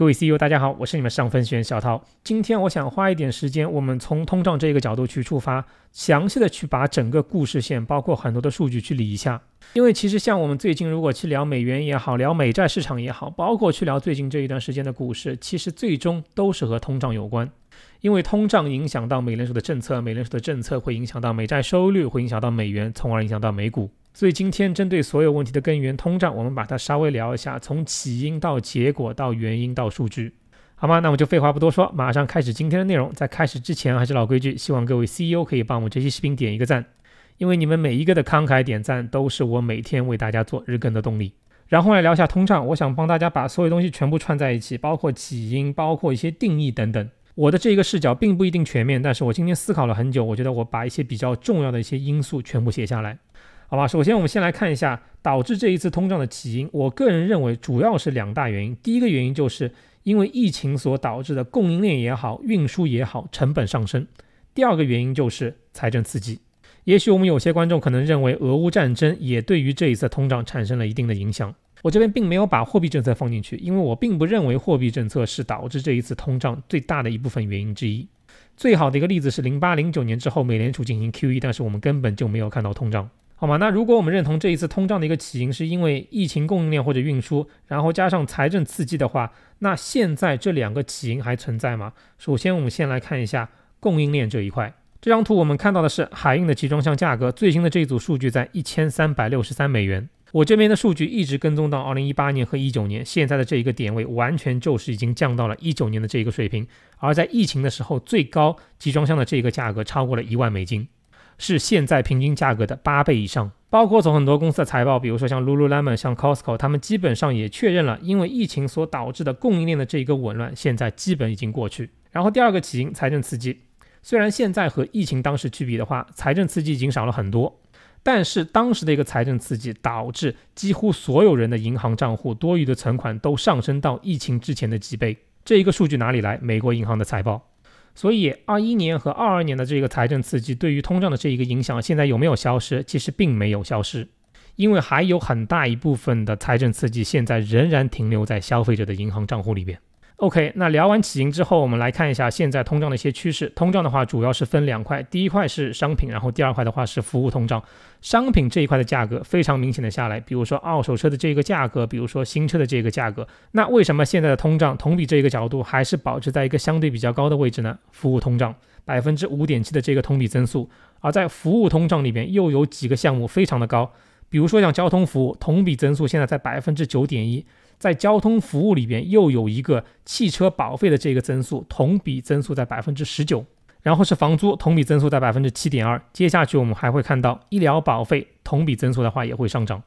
各位 CEO，大家好，我是你们上分学员小涛。今天我想花一点时间，我们从通胀这一个角度去出发，详细的去把整个故事线，包括很多的数据去理一下。因为其实像我们最近如果去聊美元也好，聊美债市场也好，包括去聊最近这一段时间的股市，其实最终都是和通胀有关。因为通胀影响到美联储的政策，美联储的政策会影响到美债收益率，会影响到美元，从而影响到美股。所以今天针对所有问题的根源——通胀，我们把它稍微聊一下，从起因到结果，到原因到数据，好吗？那我们就废话不多说，马上开始今天的内容。在开始之前，还是老规矩，希望各位 CEO 可以帮我这期视频点一个赞，因为你们每一个的慷慨点赞都是我每天为大家做日更的动力。然后来聊一下通胀，我想帮大家把所有东西全部串在一起，包括起因，包括一些定义等等。我的这个视角并不一定全面，但是我今天思考了很久，我觉得我把一些比较重要的一些因素全部写下来。好吧，首先我们先来看一下导致这一次通胀的起因。我个人认为主要是两大原因。第一个原因就是因为疫情所导致的供应链也好，运输也好，成本上升。第二个原因就是财政刺激。也许我们有些观众可能认为俄乌战争也对于这一次通胀产生了一定的影响。我这边并没有把货币政策放进去，因为我并不认为货币政策是导致这一次通胀最大的一部分原因之一。最好的一个例子是零八零九年之后，美联储进行 QE，但是我们根本就没有看到通胀。好吗？那如果我们认同这一次通胀的一个起因是因为疫情供应链或者运输，然后加上财政刺激的话，那现在这两个起因还存在吗？首先，我们先来看一下供应链这一块。这张图我们看到的是海运的集装箱价格，最新的这一组数据在一千三百六十三美元。我这边的数据一直跟踪到二零一八年和一九年，现在的这一个点位完全就是已经降到了一九年的这一个水平。而在疫情的时候，最高集装箱的这个价格超过了一万美金。是现在平均价格的八倍以上，包括从很多公司的财报，比如说像 Lululemon、像 Costco，他们基本上也确认了，因为疫情所导致的供应链的这一个紊乱，现在基本已经过去。然后第二个起因，财政刺激，虽然现在和疫情当时去比的话，财政刺激已经少了很多，但是当时的一个财政刺激，导致几乎所有人的银行账户多余的存款都上升到疫情之前的几倍。这一个数据哪里来？美国银行的财报。所以，二一年和二二年的这个财政刺激对于通胀的这一个影响，现在有没有消失？其实并没有消失，因为还有很大一部分的财政刺激现在仍然停留在消费者的银行账户里边。OK，那聊完起因之后，我们来看一下现在通胀的一些趋势。通胀的话，主要是分两块，第一块是商品，然后第二块的话是服务通胀。商品这一块的价格非常明显的下来，比如说二手车的这个价格，比如说新车的这个价格。那为什么现在的通胀同比这一个角度还是保持在一个相对比较高的位置呢？服务通胀百分之五点七的这个同比增速，而在服务通胀里面又有几个项目非常的高，比如说像交通服务同比增速现在在百分之九点一。在交通服务里边，又有一个汽车保费的这个增速，同比增速在百分之十九，然后是房租，同比增速在百分之七点二。接下去我们还会看到医疗保费同比增速的话也会上涨。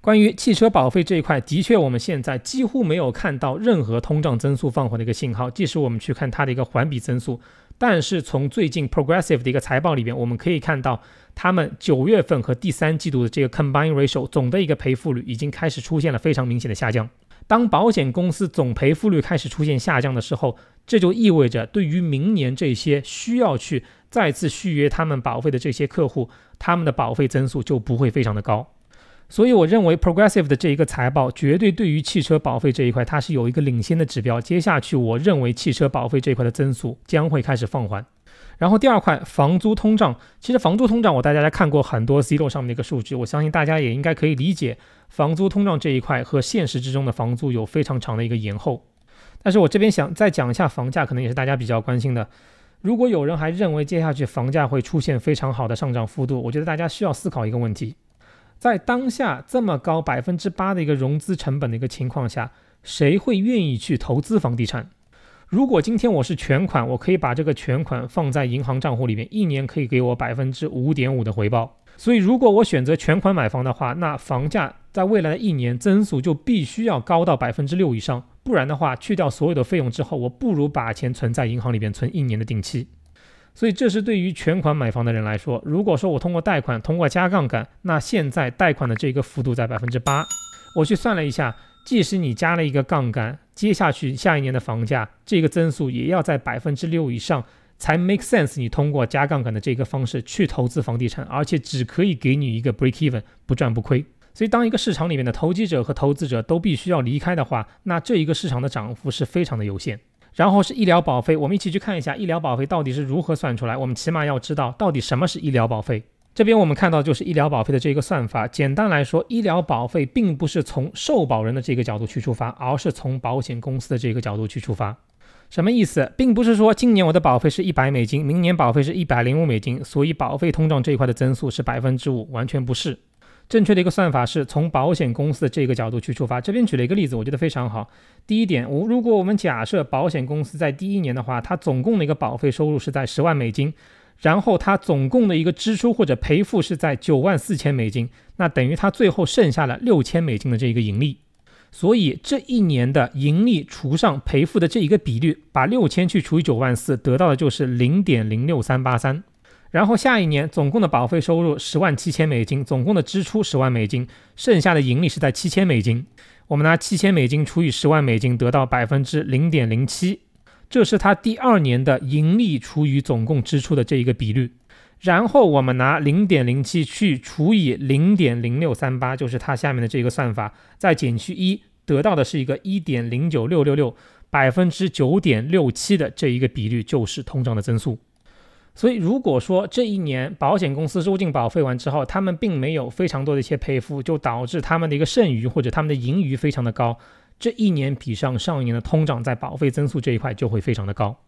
关于汽车保费这一块，的确我们现在几乎没有看到任何通胀增速放缓的一个信号，即使我们去看它的一个环比增速，但是从最近 Progressive 的一个财报里边，我们可以看到，他们九月份和第三季度的这个 Combined Ratio 总的一个赔付率已经开始出现了非常明显的下降。当保险公司总赔付率开始出现下降的时候，这就意味着对于明年这些需要去再次续约他们保费的这些客户，他们的保费增速就不会非常的高。所以我认为 Progressive 的这一个财报绝对对于汽车保费这一块它是有一个领先的指标。接下去我认为汽车保费这一块的增速将会开始放缓。然后第二块，房租通胀，其实房租通胀，我带大家看过很多 C 罗上面的一个数据，我相信大家也应该可以理解，房租通胀这一块和现实之中的房租有非常长的一个延后。但是我这边想再讲一下房价，可能也是大家比较关心的。如果有人还认为接下去房价会出现非常好的上涨幅度，我觉得大家需要思考一个问题，在当下这么高百分之八的一个融资成本的一个情况下，谁会愿意去投资房地产？如果今天我是全款，我可以把这个全款放在银行账户里面，一年可以给我百分之五点五的回报。所以，如果我选择全款买房的话，那房价在未来的一年增速就必须要高到百分之六以上，不然的话，去掉所有的费用之后，我不如把钱存在银行里边存一年的定期。所以，这是对于全款买房的人来说，如果说我通过贷款，通过加杠杆，那现在贷款的这个幅度在百分之八，我去算了一下。即使你加了一个杠杆，接下去下一年的房价这个增速也要在百分之六以上才 make sense。你通过加杠杆的这个方式去投资房地产，而且只可以给你一个 break even，不赚不亏。所以，当一个市场里面的投机者和投资者都必须要离开的话，那这一个市场的涨幅是非常的有限。然后是医疗保费，我们一起去看一下医疗保费到底是如何算出来。我们起码要知道到底什么是医疗保费。这边我们看到就是医疗保费的这个算法，简单来说，医疗保费并不是从受保人的这个角度去出发，而是从保险公司的这个角度去出发。什么意思？并不是说今年我的保费是一百美金，明年保费是一百零五美金，所以保费通胀这一块的增速是百分之五，完全不是。正确的一个算法是从保险公司的这个角度去出发。这边举了一个例子，我觉得非常好。第一点，我如果我们假设保险公司在第一年的话，它总共的一个保费收入是在十万美金。然后它总共的一个支出或者赔付是在九万四千美金，那等于它最后剩下了六千美金的这一个盈利，所以这一年的盈利除上赔付的这一个比率，把六千去除以九万四，得到的就是零点零六三八三。然后下一年总共的保费收入十万七千美金，总共的支出十万美金，剩下的盈利是在七千美金，我们拿七千美金除以十万美金，得到百分之零点零七。这是它第二年的盈利除以总共支出的这一个比率，然后我们拿零点零七去除以零点零六三八，就是它下面的这个算法，再减去一，得到的是一个一点零九六六六百分之九点六七的这一个比率，就是通胀的增速。所以如果说这一年保险公司收进保费完之后，他们并没有非常多的一些赔付，就导致他们的一个剩余或者他们的盈余非常的高。这一年比上上一年的通胀，在保费增速这一块就会非常的高。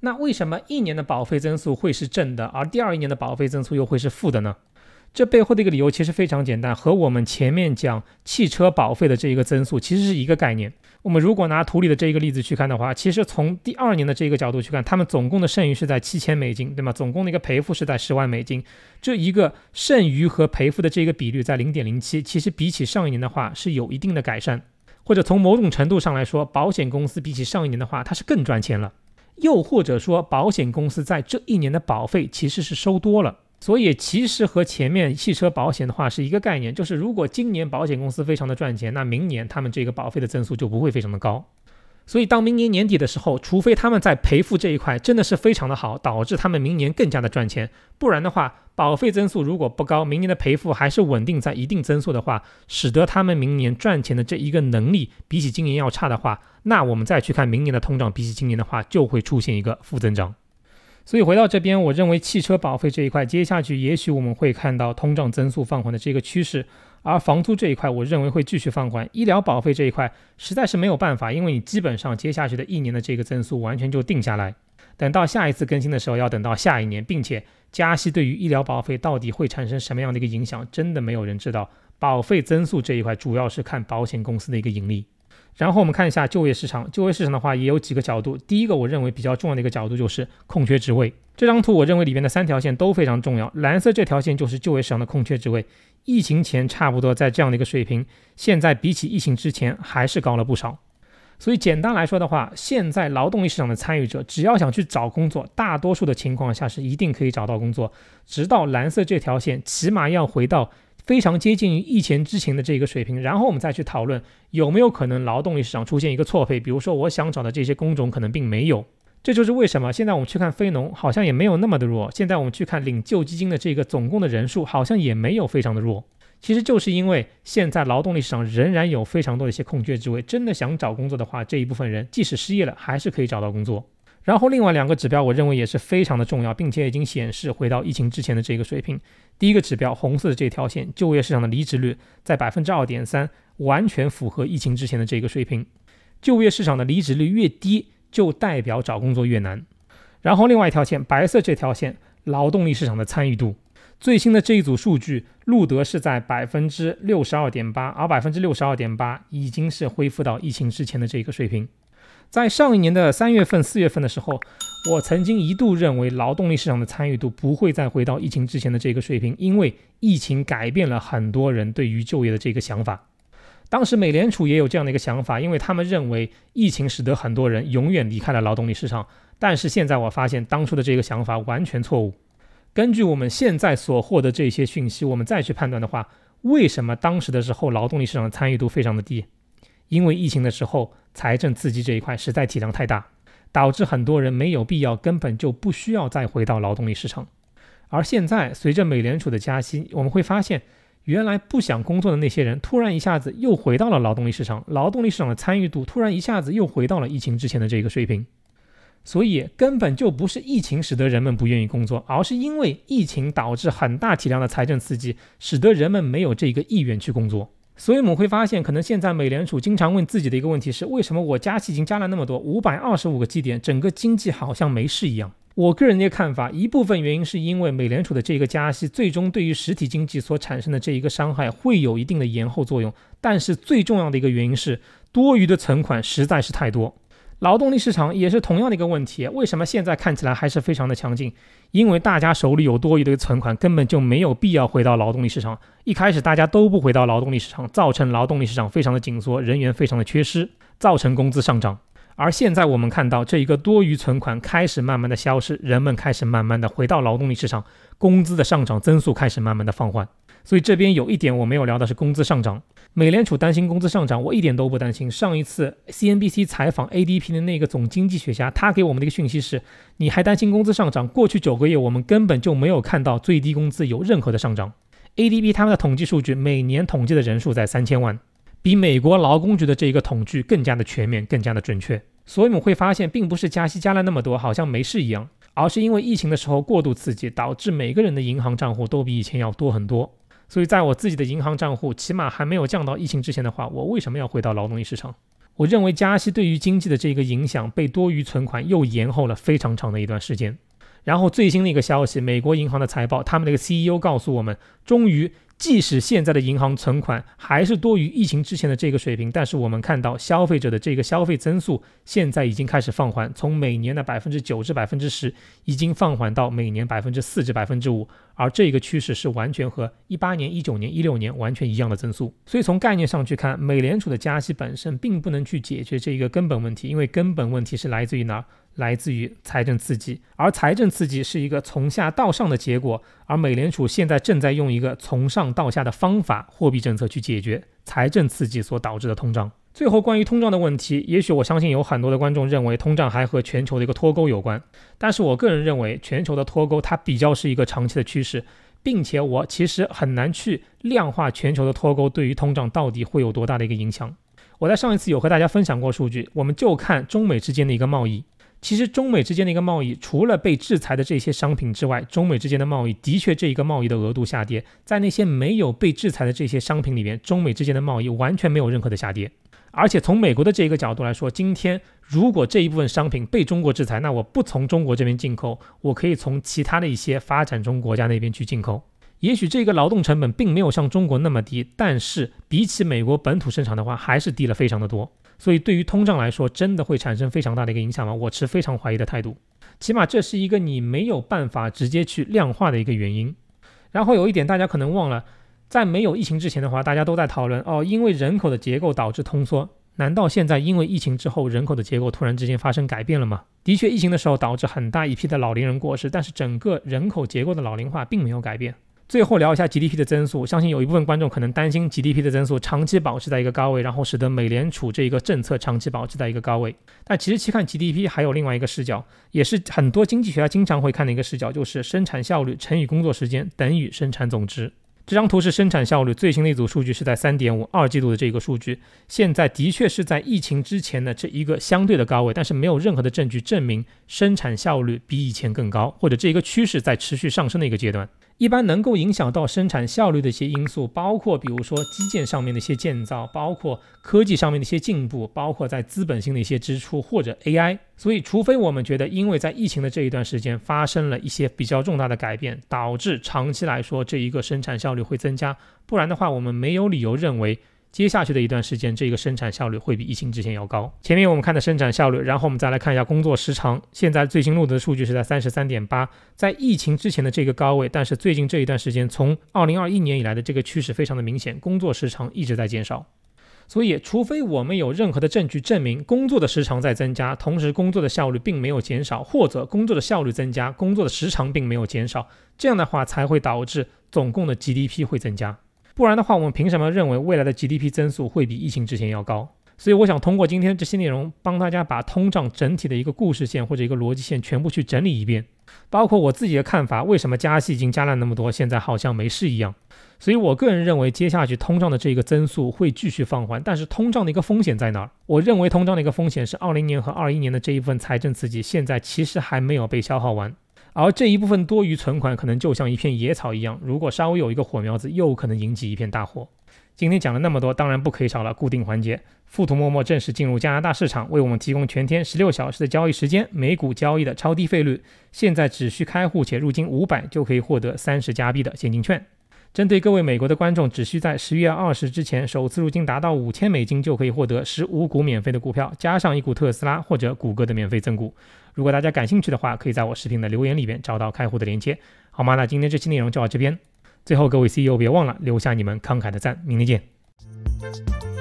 那为什么一年的保费增速会是正的，而第二年的保费增速又会是负的呢？这背后的一个理由其实非常简单，和我们前面讲汽车保费的这一个增速其实是一个概念。我们如果拿图里的这一个例子去看的话，其实从第二年的这一个角度去看，他们总共的剩余是在七千美金，对吗？总共的一个赔付是在十万美金，这一个剩余和赔付的这个比率在零点零七，其实比起上一年的话是有一定的改善。或者从某种程度上来说，保险公司比起上一年的话，它是更赚钱了。又或者说，保险公司在这一年的保费其实是收多了，所以其实和前面汽车保险的话是一个概念，就是如果今年保险公司非常的赚钱，那明年他们这个保费的增速就不会非常的高。所以到明年年底的时候，除非他们在赔付这一块真的是非常的好，导致他们明年更加的赚钱，不然的话，保费增速如果不高，明年的赔付还是稳定在一定增速的话，使得他们明年赚钱的这一个能力比起今年要差的话，那我们再去看明年的通胀比起今年的话，就会出现一个负增长。所以回到这边，我认为汽车保费这一块接下去也许我们会看到通胀增速放缓的这个趋势。而房租这一块，我认为会继续放缓。医疗保费这一块，实在是没有办法，因为你基本上接下去的一年的这个增速完全就定下来，等到下一次更新的时候，要等到下一年，并且加息对于医疗保费到底会产生什么样的一个影响，真的没有人知道。保费增速这一块，主要是看保险公司的一个盈利。然后我们看一下就业市场，就业市场的话也有几个角度。第一个，我认为比较重要的一个角度就是空缺职位。这张图我认为里面的三条线都非常重要，蓝色这条线就是就业市场的空缺职位。疫情前差不多在这样的一个水平，现在比起疫情之前还是高了不少。所以简单来说的话，现在劳动力市场的参与者只要想去找工作，大多数的情况下是一定可以找到工作。直到蓝色这条线起码要回到非常接近于疫情之前的这个水平，然后我们再去讨论有没有可能劳动力市场出现一个错配，比如说我想找的这些工种可能并没有。这就是为什么现在我们去看非农，好像也没有那么的弱。现在我们去看领救济金的这个总共的人数，好像也没有非常的弱。其实就是因为现在劳动力市场仍然有非常多的一些空缺职位，真的想找工作的话，这一部分人即使失业了，还是可以找到工作。然后另外两个指标，我认为也是非常的重要，并且已经显示回到疫情之前的这个水平。第一个指标，红色的这条线，就业市场的离职率在百分之二点三，完全符合疫情之前的这个水平。就业市场的离职率越低。就代表找工作越难。然后另外一条线，白色这条线，劳动力市场的参与度，最新的这一组数据，路德是在百分之六十二点八，而百分之六十二点八已经是恢复到疫情之前的这个水平。在上一年的三月份、四月份的时候，我曾经一度认为劳动力市场的参与度不会再回到疫情之前的这个水平，因为疫情改变了很多人对于就业的这个想法。当时美联储也有这样的一个想法，因为他们认为疫情使得很多人永远离开了劳动力市场。但是现在我发现当初的这个想法完全错误。根据我们现在所获得这些讯息，我们再去判断的话，为什么当时的时候劳动力市场的参与度非常的低？因为疫情的时候财政刺激这一块实在体量太大，导致很多人没有必要，根本就不需要再回到劳动力市场。而现在随着美联储的加息，我们会发现。原来不想工作的那些人，突然一下子又回到了劳动力市场，劳动力市场的参与度突然一下子又回到了疫情之前的这个水平。所以根本就不是疫情使得人们不愿意工作，而是因为疫情导致很大体量的财政刺激，使得人们没有这个意愿去工作。所以我们会发现，可能现在美联储经常问自己的一个问题是：为什么我加息已经加了那么多（五百二十五个基点），整个经济好像没事一样？我个人的看法，一部分原因是因为美联储的这个加息最终对于实体经济所产生的这一个伤害会有一定的延后作用，但是最重要的一个原因是多余的存款实在是太多。劳动力市场也是同样的一个问题，为什么现在看起来还是非常的强劲？因为大家手里有多余的存款，根本就没有必要回到劳动力市场。一开始大家都不回到劳动力市场，造成劳动力市场非常的紧缩，人员非常的缺失，造成工资上涨。而现在我们看到这一个多余存款开始慢慢的消失，人们开始慢慢的回到劳动力市场，工资的上涨增速开始慢慢的放缓。所以这边有一点我没有聊的是工资上涨，美联储担心工资上涨，我一点都不担心。上一次 CNBC 采访 ADP 的那个总经济学家，他给我们的一个讯息是，你还担心工资上涨？过去九个月我们根本就没有看到最低工资有任何的上涨。ADP 他们的统计数据每年统计的人数在三千万，比美国劳工局的这一个统计更加的全面，更加的准确。所以我们会发现，并不是加息加了那么多好像没事一样，而是因为疫情的时候过度刺激，导致每个人的银行账户都比以前要多很多。所以，在我自己的银行账户起码还没有降到疫情之前的话，我为什么要回到劳动力市场？我认为加息对于经济的这一个影响被多余存款又延后了非常长的一段时间。然后最新的一个消息，美国银行的财报，他们那个 CEO 告诉我们，终于。即使现在的银行存款还是多于疫情之前的这个水平，但是我们看到消费者的这个消费增速现在已经开始放缓，从每年的百分之九至百分之十，已经放缓到每年百分之四至百分之五，而这个趋势是完全和一八年、一九年、一六年完全一样的增速。所以从概念上去看，美联储的加息本身并不能去解决这一个根本问题，因为根本问题是来自于哪？来自于财政刺激，而财政刺激是一个从下到上的结果。而美联储现在正在用一个从上到下的方法，货币政策去解决财政刺激所导致的通胀。最后，关于通胀的问题，也许我相信有很多的观众认为通胀还和全球的一个脱钩有关，但是我个人认为全球的脱钩它比较是一个长期的趋势，并且我其实很难去量化全球的脱钩对于通胀到底会有多大的一个影响。我在上一次有和大家分享过数据，我们就看中美之间的一个贸易。其实中美之间的一个贸易，除了被制裁的这些商品之外，中美之间的贸易的确这一个贸易的额度下跌。在那些没有被制裁的这些商品里面，中美之间的贸易完全没有任何的下跌。而且从美国的这一个角度来说，今天如果这一部分商品被中国制裁，那我不从中国这边进口，我可以从其他的一些发展中国家那边去进口。也许这个劳动成本并没有像中国那么低，但是比起美国本土生产的话，还是低了非常的多。所以，对于通胀来说，真的会产生非常大的一个影响吗？我持非常怀疑的态度。起码这是一个你没有办法直接去量化的一个原因。然后有一点大家可能忘了，在没有疫情之前的话，大家都在讨论哦，因为人口的结构导致通缩。难道现在因为疫情之后人口的结构突然之间发生改变了吗？的确，疫情的时候导致很大一批的老龄人过世，但是整个人口结构的老龄化并没有改变。最后聊一下 GDP 的增速，相信有一部分观众可能担心 GDP 的增速长期保持在一个高位，然后使得美联储这一个政策长期保持在一个高位。但其实去看 GDP 还有另外一个视角，也是很多经济学家经常会看的一个视角，就是生产效率乘以工作时间等于生产总值。这张图是生产效率最新的一组数据是在三点五，二季度的这一个数据，现在的确是在疫情之前的这一个相对的高位，但是没有任何的证据证明生产效率比以前更高，或者这一个趋势在持续上升的一个阶段。一般能够影响到生产效率的一些因素，包括比如说基建上面的一些建造，包括科技上面的一些进步，包括在资本性的一些支出或者 AI。所以，除非我们觉得因为在疫情的这一段时间发生了一些比较重大的改变，导致长期来说这一个生产效率会增加，不然的话，我们没有理由认为。接下去的一段时间，这个生产效率会比疫情之前要高。前面我们看的生产效率，然后我们再来看一下工作时长。现在最新录得的数据是在三十三点八，在疫情之前的这个高位，但是最近这一段时间，从二零二一年以来的这个趋势非常的明显，工作时长一直在减少。所以，除非我们有任何的证据证明工作的时长在增加，同时工作的效率并没有减少，或者工作的效率增加，工作的时长并没有减少，这样的话才会导致总共的 GDP 会增加。不然的话，我们凭什么认为未来的 GDP 增速会比疫情之前要高？所以我想通过今天这些内容，帮大家把通胀整体的一个故事线或者一个逻辑线全部去整理一遍，包括我自己的看法：为什么加息已经加了那么多，现在好像没事一样？所以，我个人认为，接下去通胀的这个增速会继续放缓，但是通胀的一个风险在哪儿？我认为通胀的一个风险是二零年和二一年的这一部分财政刺激，现在其实还没有被消耗完。而这一部分多余存款可能就像一片野草一样，如果稍微有一个火苗子，又可能引起一片大火。今天讲了那么多，当然不可以少了固定环节。富途陌陌正式进入加拿大市场，为我们提供全天十六小时的交易时间，每股交易的超低费率。现在只需开户且入金五百，就可以获得三十加币的现金券。针对各位美国的观众，只需在十月二十之前首次入金达到五千美金，就可以获得十五股免费的股票，加上一股特斯拉或者谷歌的免费赠股。如果大家感兴趣的话，可以在我视频的留言里边找到开户的链接，好吗？那今天这期内容就到这边。最后，各位 CEO 别忘了留下你们慷慨的赞。明天见。